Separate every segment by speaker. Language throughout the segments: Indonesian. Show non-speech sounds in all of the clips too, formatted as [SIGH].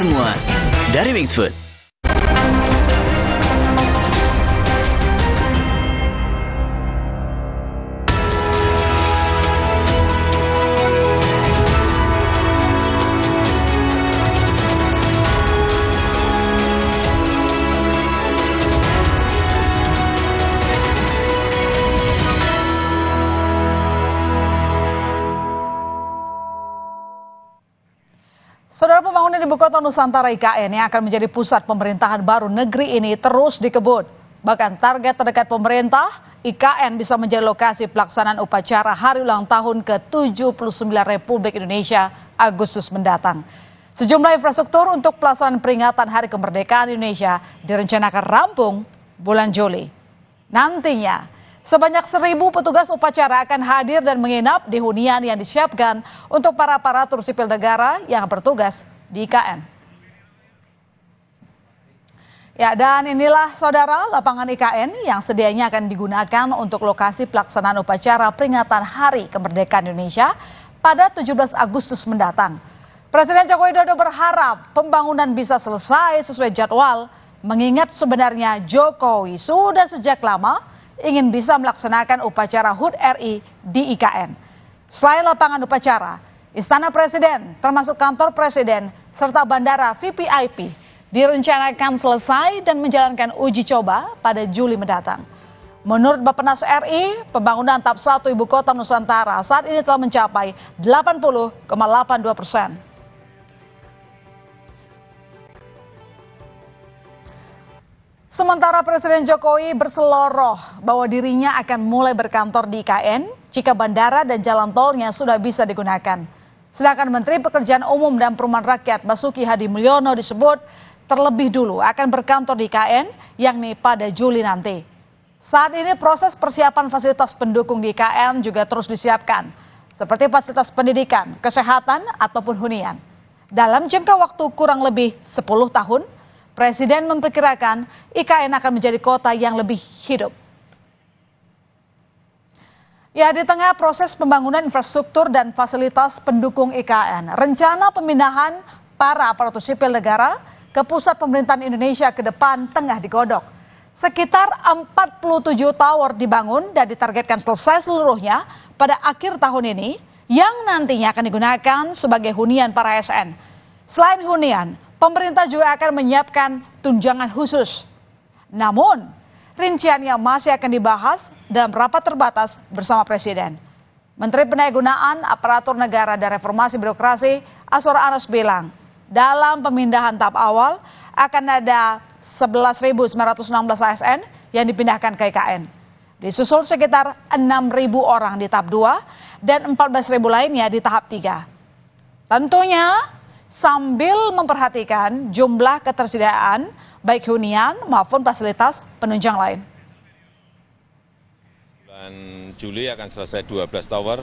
Speaker 1: semua dari Saudara pembangunan ibu kota Nusantara IKN yang akan menjadi pusat pemerintahan baru negeri ini terus dikebut. Bahkan target terdekat pemerintah, IKN bisa menjadi lokasi pelaksanaan upacara hari ulang tahun ke-79 Republik Indonesia Agustus mendatang. Sejumlah infrastruktur untuk pelaksanaan peringatan Hari Kemerdekaan Indonesia direncanakan rampung bulan Juli. Nantinya, Sebanyak seribu petugas upacara akan hadir dan menginap di hunian yang disiapkan untuk para aparatur sipil negara yang bertugas di IKN. Ya, dan inilah saudara lapangan IKN yang sedianya akan digunakan untuk lokasi pelaksanaan upacara peringatan Hari Kemerdekaan Indonesia pada 17 Agustus mendatang. Presiden Joko Widodo berharap pembangunan bisa selesai sesuai jadwal, mengingat sebenarnya Jokowi sudah sejak lama ingin bisa melaksanakan upacara HUT RI di IKN. Selain lapangan upacara, Istana Presiden termasuk kantor Presiden serta bandara VPIP direncanakan selesai dan menjalankan uji coba pada Juli mendatang. Menurut Bapenas RI, pembangunan tahap 1 Ibu Kota Nusantara saat ini telah mencapai 80,82 persen. Sementara Presiden Jokowi berseloroh bahwa dirinya akan mulai berkantor di IKN jika bandara dan jalan tolnya sudah bisa digunakan. Sedangkan Menteri Pekerjaan Umum dan Perumahan Rakyat Basuki Hadi Mulyono disebut terlebih dulu akan berkantor di IKN nih pada Juli nanti. Saat ini proses persiapan fasilitas pendukung di IKN juga terus disiapkan seperti fasilitas pendidikan, kesehatan ataupun hunian. Dalam jangka waktu kurang lebih 10 tahun, Presiden memperkirakan IKN akan menjadi kota yang lebih hidup. Ya, di tengah proses pembangunan infrastruktur dan fasilitas pendukung IKN, rencana pemindahan para aparatur sipil negara ke pusat pemerintahan Indonesia ke depan tengah digodok. Sekitar 47 tower dibangun dan ditargetkan selesai seluruhnya pada akhir tahun ini yang nantinya akan digunakan sebagai hunian para ASN. Selain hunian, Pemerintah juga akan menyiapkan tunjangan khusus. Namun, rinciannya masih akan dibahas dalam rapat terbatas bersama Presiden. Menteri Pendayagunaan, Aparatur Negara dan Reformasi Birokrasi, Aswar Anas bilang, dalam pemindahan tahap awal akan ada 11.916 ASN yang dipindahkan ke IKN. Disusul sekitar 6.000 orang di tahap 2 dan 14.000 lainnya di tahap 3. Tentunya sambil memperhatikan jumlah ketersediaan baik hunian maupun fasilitas penunjang lain. Bulan Juli akan selesai 12 tower,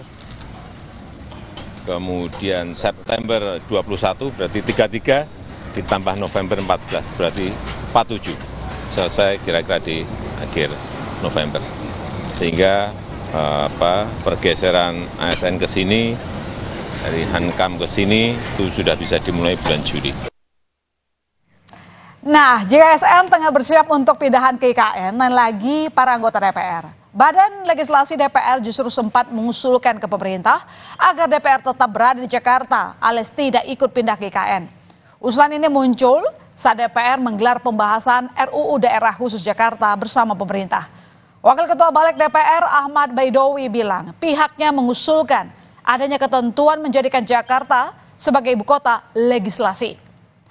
Speaker 1: kemudian September 21 berarti 33, ditambah November 14 berarti 47, selesai kira-kira di akhir November. Sehingga eh, apa pergeseran ASN ke sini dari Hankam ke sini itu sudah bisa dimulai bulan Juli. Nah, JSN tengah bersiap untuk pindahan ke IKN dan lagi para anggota DPR. Badan Legislasi DPR justru sempat mengusulkan ke pemerintah agar DPR tetap berada di Jakarta alias tidak ikut pindah ke IKN. Usulan ini muncul saat DPR menggelar pembahasan RUU Daerah Khusus Jakarta bersama pemerintah. Wakil Ketua Balik DPR Ahmad Baidowi bilang pihaknya mengusulkan adanya ketentuan menjadikan Jakarta sebagai ibu kota legislasi.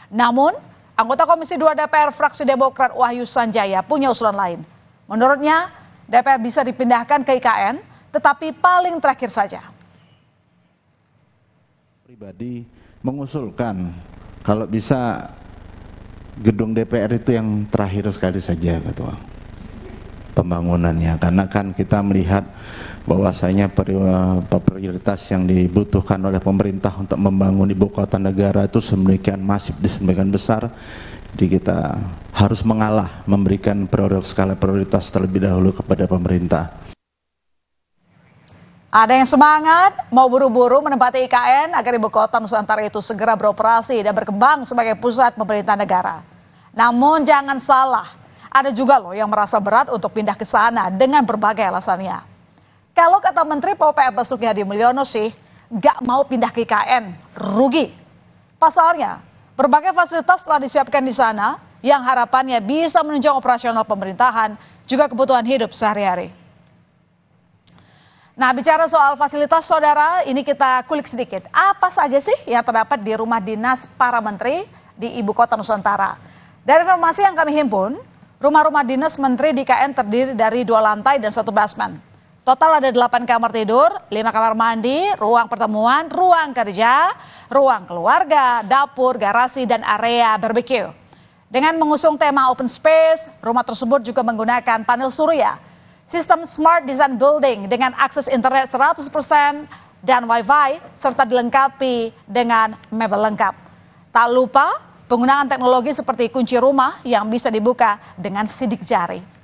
Speaker 1: Namun, anggota Komisi 2 DPR fraksi Demokrat Wahyu Sanjaya punya usulan lain. Menurutnya, DPR bisa dipindahkan ke IKN, tetapi paling terakhir saja. Pribadi mengusulkan kalau bisa gedung DPR itu yang terakhir sekali saja, Ketua. Pembangunannya, karena kan kita melihat bahwasanya eh, prioritas yang dibutuhkan oleh pemerintah untuk membangun ibu kota negara itu semakin masif, sedemikian besar, jadi kita harus mengalah memberikan prioritas skala prioritas terlebih dahulu kepada pemerintah. Ada yang semangat, mau buru-buru menempati IKN agar ibu kota Nusantara itu segera beroperasi dan berkembang sebagai pusat pemerintah negara. Namun jangan salah, ada juga loh yang merasa berat untuk pindah ke sana dengan berbagai alasannya. Kalau kata Menteri PUPR Basuki Hadi Mulyono sih, nggak mau pindah ke IKN, rugi. Pasalnya, berbagai fasilitas telah disiapkan di sana yang harapannya bisa menunjang operasional pemerintahan juga kebutuhan hidup sehari-hari. Nah, bicara soal fasilitas saudara, ini kita kulik sedikit. Apa saja sih yang terdapat di rumah dinas para menteri di ibu kota Nusantara? Dari informasi yang kami himpun, rumah-rumah dinas menteri di KN terdiri dari dua lantai dan satu basement. Total ada 8 kamar tidur, 5 kamar mandi, ruang pertemuan, ruang kerja, ruang keluarga, dapur, garasi, dan area barbeque. Dengan mengusung tema open space, rumah tersebut juga menggunakan panel surya, sistem smart design building dengan akses internet 100% dan wifi, serta dilengkapi dengan mebel lengkap. Tak lupa penggunaan teknologi seperti kunci rumah yang bisa dibuka dengan sidik jari.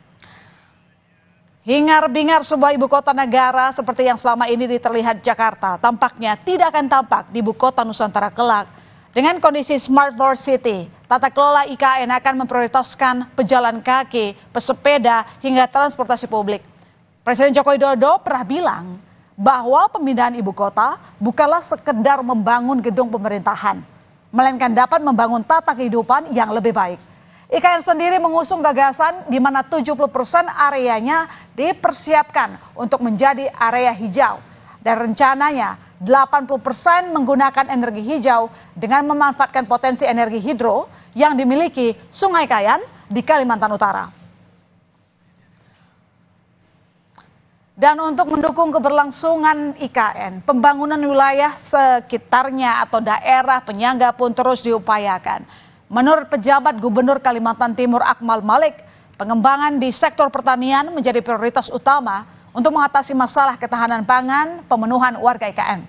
Speaker 1: Hingar-bingar sebuah ibu kota negara seperti yang selama ini diterlihat Jakarta tampaknya tidak akan tampak di ibu kota Nusantara kelak. Dengan kondisi Smart World City, tata kelola IKN akan memprioritaskan pejalan kaki, pesepeda, hingga transportasi publik. Presiden Joko Widodo pernah bilang bahwa pemindahan ibu kota bukanlah sekedar membangun gedung pemerintahan, melainkan dapat membangun tata kehidupan yang lebih baik. IKN sendiri mengusung gagasan di mana 70% areanya dipersiapkan untuk menjadi area hijau. Dan rencananya 80% menggunakan energi hijau dengan memanfaatkan potensi energi hidro yang dimiliki Sungai Kayan di Kalimantan Utara. Dan untuk mendukung keberlangsungan IKN, pembangunan wilayah sekitarnya atau daerah penyangga pun terus diupayakan. Menurut pejabat Gubernur Kalimantan Timur Akmal Malik, pengembangan di sektor pertanian menjadi prioritas utama untuk mengatasi masalah ketahanan pangan pemenuhan warga IKN.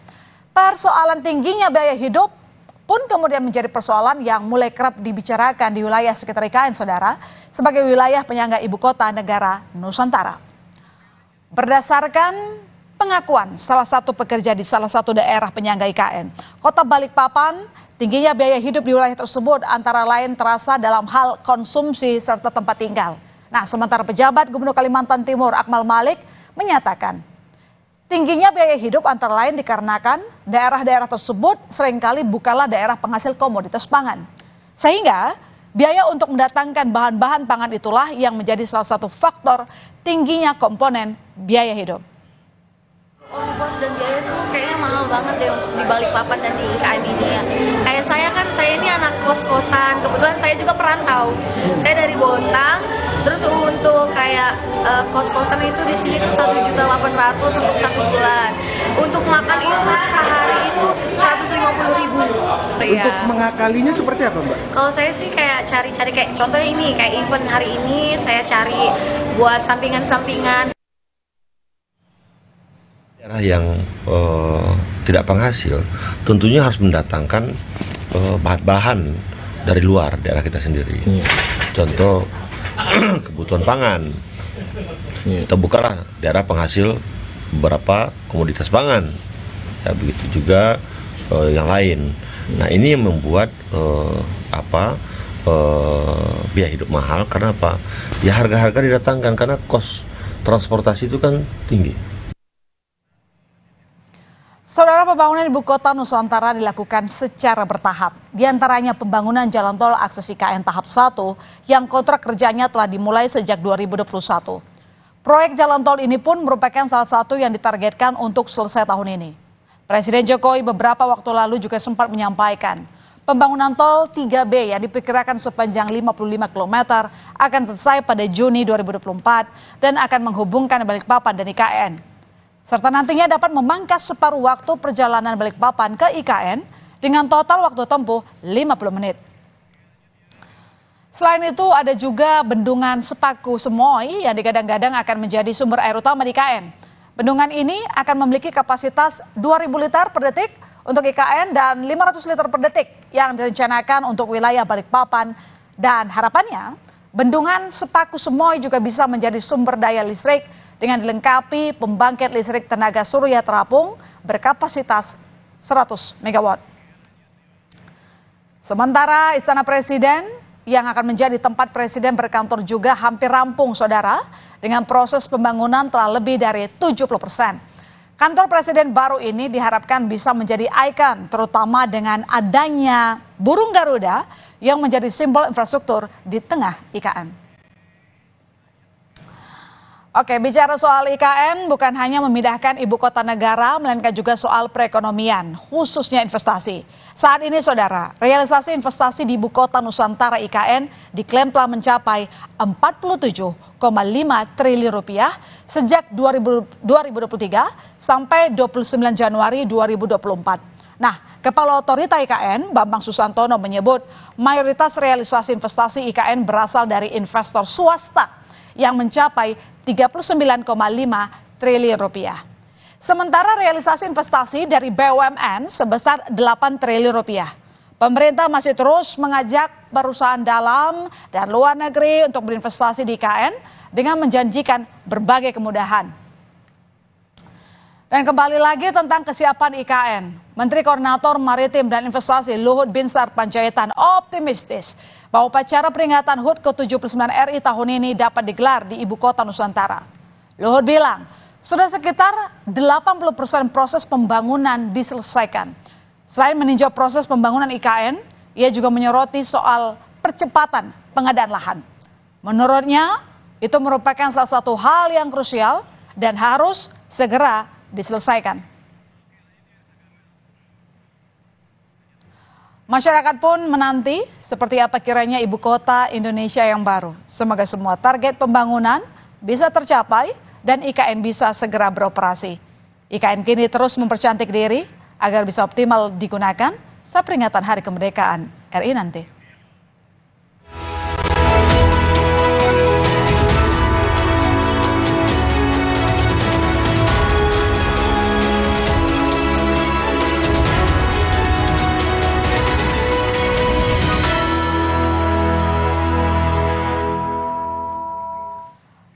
Speaker 1: Persoalan tingginya biaya hidup pun kemudian menjadi persoalan yang mulai kerap dibicarakan di wilayah sekitar IKN, saudara, sebagai wilayah penyangga ibu kota negara Nusantara. Berdasarkan pengakuan salah satu pekerja di salah satu daerah penyangga IKN. Kota Balikpapan Tingginya biaya hidup di wilayah tersebut antara lain terasa dalam hal konsumsi serta tempat tinggal. Nah, sementara pejabat Gubernur Kalimantan Timur Akmal Malik menyatakan Tingginya biaya hidup antara lain dikarenakan daerah-daerah tersebut seringkali bukanlah daerah penghasil komoditas pangan. Sehingga biaya untuk mendatangkan bahan-bahan pangan itulah yang menjadi salah satu faktor tingginya komponen biaya hidup ongkos oh, dan biaya itu kayaknya mahal banget deh untuk di papan dan di IKM ini ya. Kayak saya kan saya ini anak kos-kosan, kebetulan saya juga perantau. Saya dari Bontang, terus untuk kayak uh, kos-kosan itu di sini tuh satu juta delapan ratus untuk satu bulan. Untuk makan itu sehari itu seratus lima puluh ribu. Ya. Untuk mengakalinya seperti apa mbak? Kalau saya sih kayak cari-cari kayak contohnya ini kayak event hari ini saya cari buat sampingan-sampingan. Daerah yang uh, tidak penghasil tentunya harus mendatangkan bahan eh, bahan-bahan dari luar daerah kita sendiri. Iya. Contoh [CLEARS THROAT] kebutuhan pangan. Iya. Kita bukalah daerah penghasil beberapa komoditas pangan. Ya begitu juga uh, yang lain. Nah, ini yang membuat apa? biaya hidup mahal karena apa? Ya harga-harga didatangkan karena kos transportasi itu kan tinggi. Saudara pembangunan ibu kota Nusantara dilakukan secara bertahap. Di antaranya pembangunan jalan tol akses IKN tahap 1 yang kontrak kerjanya telah dimulai sejak 2021. Proyek jalan tol ini pun merupakan salah satu yang ditargetkan untuk selesai tahun ini. Presiden Jokowi beberapa waktu lalu juga sempat menyampaikan, pembangunan tol 3B yang diperkirakan sepanjang 55 km akan selesai pada Juni 2024 dan akan menghubungkan Balikpapan dan IKN serta nantinya dapat memangkas separuh waktu perjalanan Balikpapan ke IKN dengan total waktu tempuh 50 menit. Selain itu ada juga bendungan Sepaku Semoy yang digadang-gadang akan menjadi sumber air utama di IKN. Bendungan ini akan memiliki kapasitas 2.000 liter per detik untuk IKN dan 500 liter per detik yang direncanakan untuk wilayah Balikpapan dan harapannya bendungan Sepaku Semoy juga bisa menjadi sumber daya listrik dengan dilengkapi pembangkit listrik tenaga surya terapung berkapasitas 100 MW. Sementara Istana Presiden yang akan menjadi tempat presiden berkantor juga hampir rampung, saudara, dengan proses pembangunan telah lebih dari 70 persen. Kantor presiden baru ini diharapkan bisa menjadi ikon, terutama dengan adanya burung Garuda yang menjadi simbol infrastruktur di tengah IKN. Oke, bicara soal IKN bukan hanya memindahkan ibu kota negara, melainkan juga soal perekonomian, khususnya investasi. Saat ini, saudara, realisasi investasi di ibu kota Nusantara IKN diklaim telah mencapai 47,5 triliun rupiah sejak 2000, 2023 sampai 29 Januari 2024. Nah, Kepala Otorita IKN, Bambang Susantono menyebut mayoritas realisasi investasi IKN berasal dari investor swasta yang mencapai 39,5 triliun rupiah. Sementara realisasi investasi dari BUMN sebesar 8 triliun rupiah. Pemerintah masih terus mengajak perusahaan dalam dan luar negeri untuk berinvestasi di IKN dengan menjanjikan berbagai kemudahan. Dan kembali lagi tentang kesiapan IKN. Menteri Koordinator Maritim dan Investasi Luhut Binsar Panjaitan optimistis bahwa upacara peringatan HUT ke-79 RI tahun ini dapat digelar di ibu kota Nusantara. Luhut bilang, sudah sekitar 80% proses pembangunan diselesaikan. Selain meninjau proses pembangunan IKN, ia juga menyoroti soal percepatan pengadaan lahan. Menurutnya, itu merupakan salah satu hal yang krusial dan harus segera diselesaikan. Masyarakat pun menanti seperti apa kiranya ibu kota Indonesia yang baru. Semoga semua target pembangunan bisa tercapai dan IKN bisa segera beroperasi. IKN kini terus mempercantik diri agar bisa optimal digunakan saat peringatan Hari Kemerdekaan RI nanti.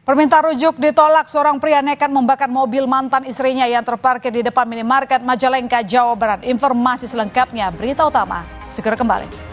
Speaker 1: Permintaan rujuk ditolak seorang pria nekat membakar mobil mantan istrinya yang terparkir di depan minimarket Majalengka, Jawa Barat. Informasi selengkapnya, berita utama, segera kembali.